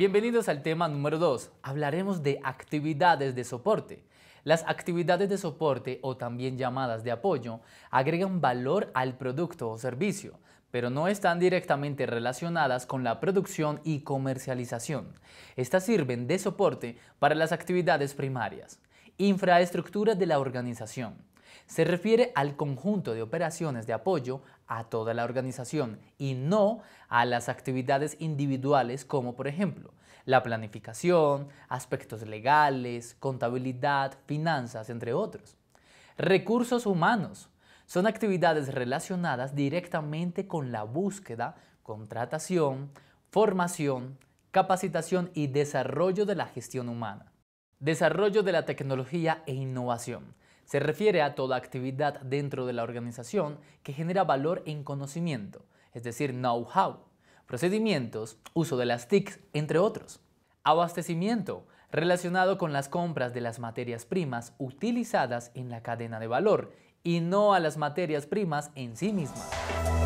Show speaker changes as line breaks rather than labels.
bienvenidos al tema número 2. Hablaremos de actividades de soporte. Las actividades de soporte o también llamadas de apoyo agregan valor al producto o servicio, pero no están directamente relacionadas con la producción y comercialización. Estas sirven de soporte para las actividades primarias, Infraestructura de la organización se refiere al conjunto de operaciones de apoyo a toda la organización y no a las actividades individuales como por ejemplo la planificación, aspectos legales, contabilidad, finanzas, entre otros. Recursos humanos son actividades relacionadas directamente con la búsqueda, contratación, formación, capacitación y desarrollo de la gestión humana. Desarrollo de la tecnología e innovación se refiere a toda actividad dentro de la organización que genera valor en conocimiento, es decir, know-how, procedimientos, uso de las TICs, entre otros. Abastecimiento, relacionado con las compras de las materias primas utilizadas en la cadena de valor y no a las materias primas en sí mismas.